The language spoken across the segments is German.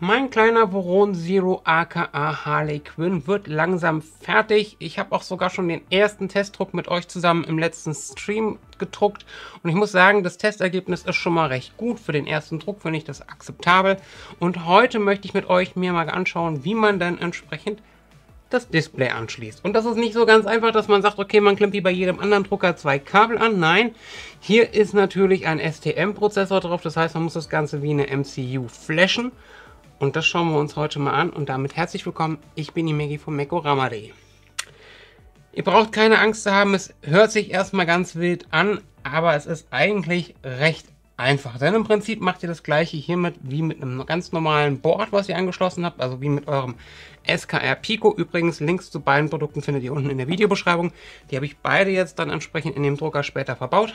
Mein kleiner Voron Zero aka Harley Quinn wird langsam fertig. Ich habe auch sogar schon den ersten Testdruck mit euch zusammen im letzten Stream gedruckt. Und ich muss sagen, das Testergebnis ist schon mal recht gut. Für den ersten Druck finde ich das akzeptabel. Und heute möchte ich mit euch mir mal anschauen, wie man dann entsprechend das Display anschließt. Und das ist nicht so ganz einfach, dass man sagt, okay, man klemmt wie bei jedem anderen Drucker zwei Kabel an. Nein, hier ist natürlich ein STM-Prozessor drauf. Das heißt, man muss das Ganze wie eine MCU flashen. Und das schauen wir uns heute mal an und damit herzlich willkommen. Ich bin die Maggie von Mekorama.de. Ihr braucht keine Angst zu haben, es hört sich erstmal ganz wild an, aber es ist eigentlich recht einfach. Denn im Prinzip macht ihr das gleiche hiermit wie mit einem ganz normalen Board, was ihr angeschlossen habt, also wie mit eurem SKR Pico. Übrigens, Links zu beiden Produkten findet ihr unten in der Videobeschreibung. Die habe ich beide jetzt dann entsprechend in dem Drucker später verbaut.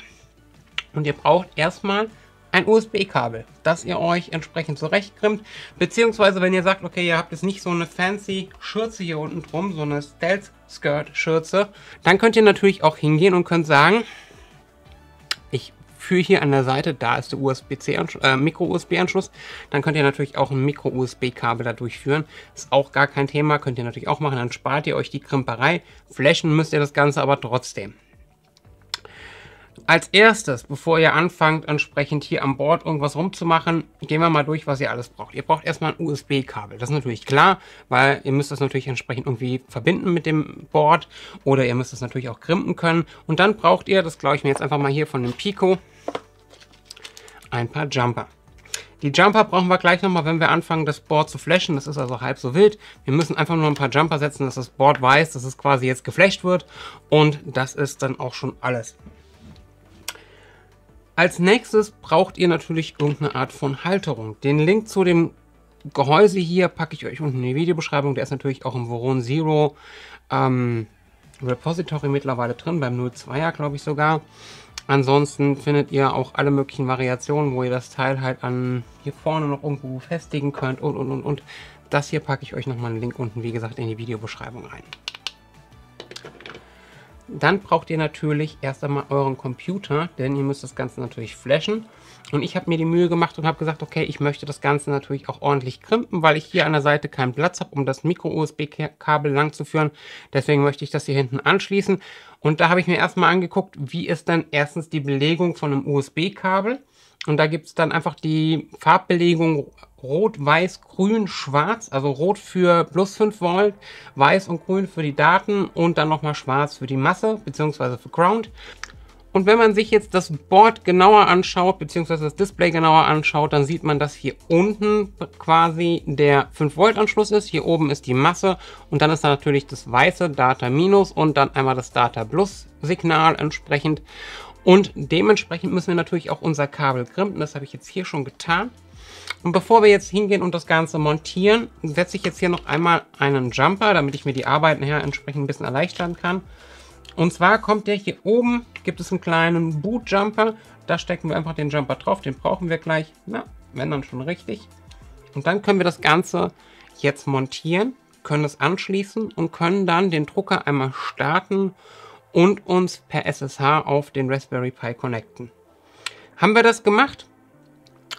Und ihr braucht erstmal ein USB-Kabel, das ihr euch entsprechend zurechtkrimmt. Beziehungsweise, wenn ihr sagt, okay, ihr habt jetzt nicht so eine fancy Schürze hier unten drum, so eine Stealth Skirt Schürze, dann könnt ihr natürlich auch hingehen und könnt sagen, ich führe hier an der Seite, da ist der usb c äh, Micro-USB-Anschluss. Dann könnt ihr natürlich auch ein Micro-USB-Kabel da durchführen. Ist auch gar kein Thema, könnt ihr natürlich auch machen. Dann spart ihr euch die Krimperei. Flashen müsst ihr das Ganze aber trotzdem. Als erstes, bevor ihr anfangt, entsprechend hier an Bord irgendwas rumzumachen, gehen wir mal durch, was ihr alles braucht. Ihr braucht erstmal ein USB-Kabel. Das ist natürlich klar, weil ihr müsst das natürlich entsprechend irgendwie verbinden mit dem Board oder ihr müsst es natürlich auch krimpen können. Und dann braucht ihr, das glaube ich mir jetzt einfach mal hier von dem Pico, ein paar Jumper. Die Jumper brauchen wir gleich nochmal, wenn wir anfangen, das Board zu flashen. Das ist also halb so wild. Wir müssen einfach nur ein paar Jumper setzen, dass das Board weiß, dass es quasi jetzt geflasht wird. Und das ist dann auch schon alles. Als nächstes braucht ihr natürlich irgendeine Art von Halterung. Den Link zu dem Gehäuse hier packe ich euch unten in die Videobeschreibung. Der ist natürlich auch im Voron Zero ähm, Repository mittlerweile drin, beim 02er glaube ich sogar. Ansonsten findet ihr auch alle möglichen Variationen, wo ihr das Teil halt an hier vorne noch irgendwo festigen könnt und und und und. Das hier packe ich euch nochmal einen Link unten, wie gesagt, in die Videobeschreibung rein. Dann braucht ihr natürlich erst einmal euren Computer, denn ihr müsst das Ganze natürlich flashen. Und ich habe mir die Mühe gemacht und habe gesagt, okay, ich möchte das Ganze natürlich auch ordentlich krimpen, weil ich hier an der Seite keinen Platz habe, um das Micro-USB-Kabel lang zu führen. Deswegen möchte ich das hier hinten anschließen. Und da habe ich mir erstmal angeguckt, wie ist dann erstens die Belegung von einem USB-Kabel und da gibt's dann einfach die Farbbelegung Rot, Weiß, Grün, Schwarz. Also Rot für plus 5 Volt, Weiß und Grün für die Daten und dann nochmal Schwarz für die Masse beziehungsweise für Ground. Und wenn man sich jetzt das Board genauer anschaut, beziehungsweise das Display genauer anschaut, dann sieht man, dass hier unten quasi der 5-Volt-Anschluss ist, hier oben ist die Masse und dann ist da natürlich das weiße Data Minus und dann einmal das Data Plus Signal entsprechend. Und dementsprechend müssen wir natürlich auch unser Kabel krimpen. Das habe ich jetzt hier schon getan. Und bevor wir jetzt hingehen und das Ganze montieren, setze ich jetzt hier noch einmal einen Jumper, damit ich mir die Arbeiten her entsprechend ein bisschen erleichtern kann. Und zwar kommt der hier oben, gibt es einen kleinen Bootjumper. Da stecken wir einfach den Jumper drauf, den brauchen wir gleich. Na, wenn dann schon richtig. Und dann können wir das Ganze jetzt montieren, können es anschließen und können dann den Drucker einmal starten und uns per SSH auf den Raspberry Pi connecten. Haben wir das gemacht?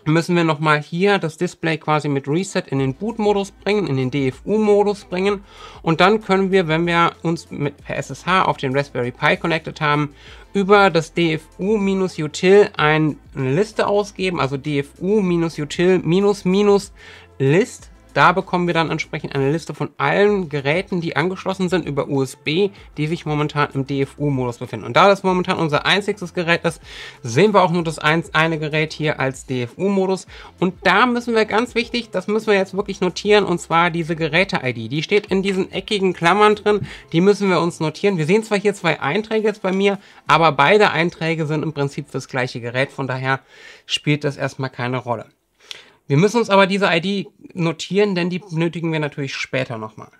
Müssen wir nochmal hier das Display quasi mit Reset in den Boot-Modus bringen, in den DFU-Modus bringen und dann können wir, wenn wir uns mit per SSH auf den Raspberry Pi connected haben, über das DFU-Util eine Liste ausgeben, also DFU-Util-List da bekommen wir dann entsprechend eine Liste von allen Geräten, die angeschlossen sind über USB, die sich momentan im DFU-Modus befinden. Und da das momentan unser einziges Gerät ist, sehen wir auch nur das eine Gerät hier als DFU-Modus. Und da müssen wir ganz wichtig, das müssen wir jetzt wirklich notieren, und zwar diese Geräte-ID. Die steht in diesen eckigen Klammern drin, die müssen wir uns notieren. Wir sehen zwar hier zwei Einträge jetzt bei mir, aber beide Einträge sind im Prinzip fürs gleiche Gerät, von daher spielt das erstmal keine Rolle. Wir müssen uns aber diese ID notieren, denn die benötigen wir natürlich später nochmal.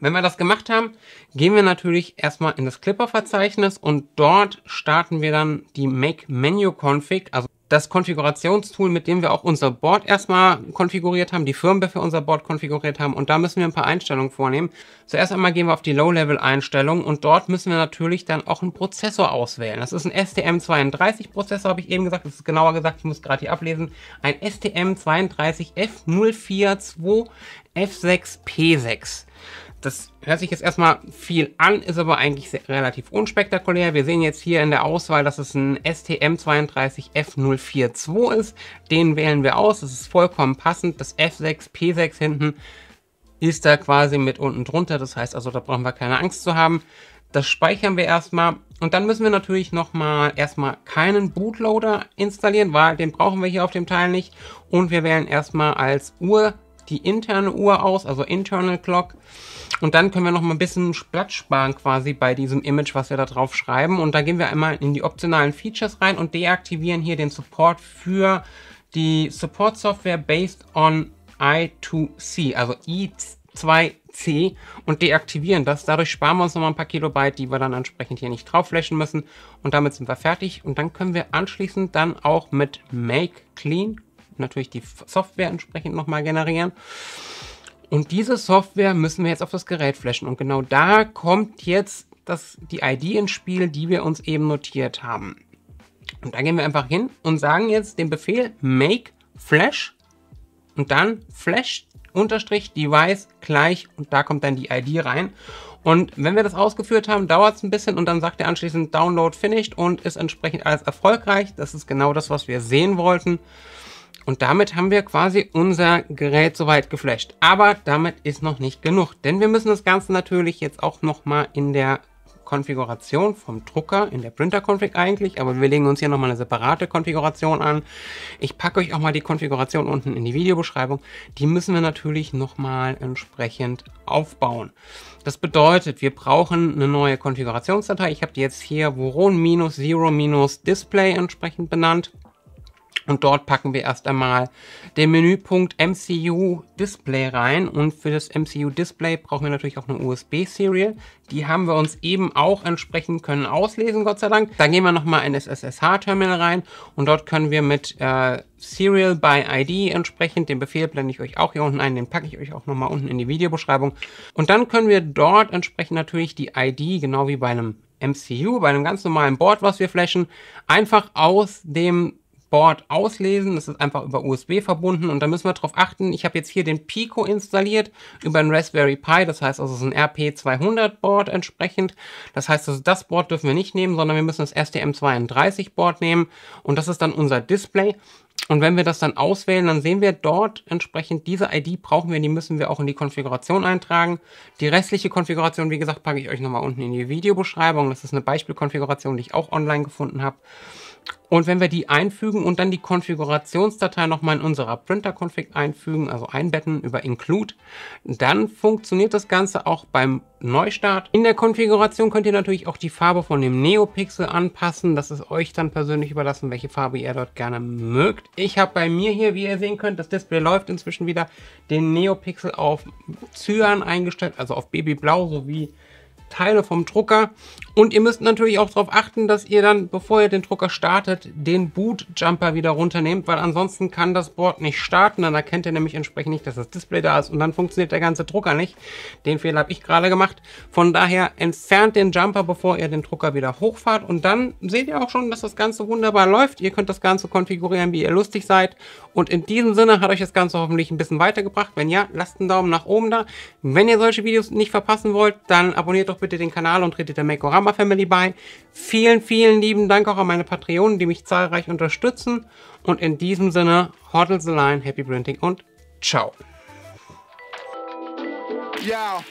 Wenn wir das gemacht haben, gehen wir natürlich erstmal in das Clipper-Verzeichnis und dort starten wir dann die Make-Menu-Config, also das Konfigurationstool, mit dem wir auch unser Board erstmal konfiguriert haben, die Firmware für unser Board konfiguriert haben. Und da müssen wir ein paar Einstellungen vornehmen. Zuerst einmal gehen wir auf die Low-Level-Einstellungen und dort müssen wir natürlich dann auch einen Prozessor auswählen. Das ist ein STM32-Prozessor, habe ich eben gesagt. Das ist genauer gesagt, ich muss gerade hier ablesen. Ein STM32F042F6P6. Das hört sich jetzt erstmal viel an, ist aber eigentlich sehr, relativ unspektakulär. Wir sehen jetzt hier in der Auswahl, dass es ein STM32F042 ist. Den wählen wir aus, das ist vollkommen passend. Das F6, P6 hinten ist da quasi mit unten drunter. Das heißt also, da brauchen wir keine Angst zu haben. Das speichern wir erstmal. Und dann müssen wir natürlich nochmal erstmal keinen Bootloader installieren, weil den brauchen wir hier auf dem Teil nicht. Und wir wählen erstmal als Uhr die interne Uhr aus, also Internal Clock. Und dann können wir noch mal ein bisschen Platz sparen quasi bei diesem Image, was wir da drauf schreiben. Und da gehen wir einmal in die optionalen Features rein und deaktivieren hier den Support für die Support Software based on I2C, also I2C und deaktivieren das. Dadurch sparen wir uns nochmal ein paar Kilobyte, die wir dann entsprechend hier nicht drauf flashen müssen. Und damit sind wir fertig. Und dann können wir anschließend dann auch mit Make Clean natürlich die Software entsprechend nochmal generieren. Und diese Software müssen wir jetzt auf das Gerät flashen. Und genau da kommt jetzt das, die ID ins Spiel, die wir uns eben notiert haben. Und da gehen wir einfach hin und sagen jetzt den Befehl make flash und dann flash unterstrich device gleich und da kommt dann die ID rein. Und wenn wir das ausgeführt haben, dauert es ein bisschen und dann sagt er anschließend Download finished und ist entsprechend alles erfolgreich. Das ist genau das, was wir sehen wollten. Und damit haben wir quasi unser Gerät soweit geflasht. Aber damit ist noch nicht genug, denn wir müssen das Ganze natürlich jetzt auch nochmal in der Konfiguration vom Drucker, in der Printer-Config eigentlich, aber wir legen uns hier nochmal eine separate Konfiguration an. Ich packe euch auch mal die Konfiguration unten in die Videobeschreibung. Die müssen wir natürlich nochmal entsprechend aufbauen. Das bedeutet, wir brauchen eine neue Konfigurationsdatei. Ich habe die jetzt hier Voron-Zero-Display entsprechend benannt. Und dort packen wir erst einmal den Menüpunkt MCU Display rein. Und für das MCU Display brauchen wir natürlich auch eine USB-Serial. Die haben wir uns eben auch entsprechend können auslesen, Gott sei Dank. Dann gehen wir nochmal in das SSH-Terminal rein und dort können wir mit äh, Serial by ID entsprechend. Den Befehl blende ich euch auch hier unten ein, den packe ich euch auch nochmal unten in die Videobeschreibung. Und dann können wir dort entsprechend natürlich die ID, genau wie bei einem MCU, bei einem ganz normalen Board, was wir flashen, einfach aus dem Board auslesen. Das ist einfach über USB verbunden und da müssen wir drauf achten. Ich habe jetzt hier den Pico installiert über ein Raspberry Pi. Das heißt also, es ist ein RP200 Board entsprechend. Das heißt also, das Board dürfen wir nicht nehmen, sondern wir müssen das STM32 Board nehmen und das ist dann unser Display. Und wenn wir das dann auswählen, dann sehen wir dort entsprechend diese ID brauchen wir, die müssen wir auch in die Konfiguration eintragen. Die restliche Konfiguration, wie gesagt, packe ich euch nochmal unten in die Videobeschreibung. Das ist eine Beispielkonfiguration, die ich auch online gefunden habe. Und wenn wir die einfügen und dann die Konfigurationsdatei nochmal in unserer Printer-Config einfügen, also einbetten über Include, dann funktioniert das Ganze auch beim Neustart. In der Konfiguration könnt ihr natürlich auch die Farbe von dem Neopixel anpassen. Das ist euch dann persönlich überlassen, welche Farbe ihr dort gerne mögt. Ich habe bei mir hier, wie ihr sehen könnt, das Display läuft inzwischen wieder, den Neopixel auf Cyan eingestellt, also auf Babyblau sowie Teile vom Drucker. Und ihr müsst natürlich auch darauf achten, dass ihr dann, bevor ihr den Drucker startet, den Boot-Jumper wieder runternehmt, weil ansonsten kann das Board nicht starten. Dann erkennt ihr nämlich entsprechend nicht, dass das Display da ist und dann funktioniert der ganze Drucker nicht. Den Fehler habe ich gerade gemacht. Von daher entfernt den Jumper, bevor ihr den Drucker wieder hochfahrt. Und dann seht ihr auch schon, dass das Ganze wunderbar läuft. Ihr könnt das Ganze konfigurieren, wie ihr lustig seid. Und in diesem Sinne hat euch das Ganze hoffentlich ein bisschen weitergebracht. Wenn ja, lasst einen Daumen nach oben da. Wenn ihr solche Videos nicht verpassen wollt, dann abonniert doch bitte den Kanal und trete der Makorama Family bei. Vielen, vielen lieben Dank auch an meine Patreonen, die mich zahlreich unterstützen. Und in diesem Sinne, hodl the line, happy printing und ciao. Yeah.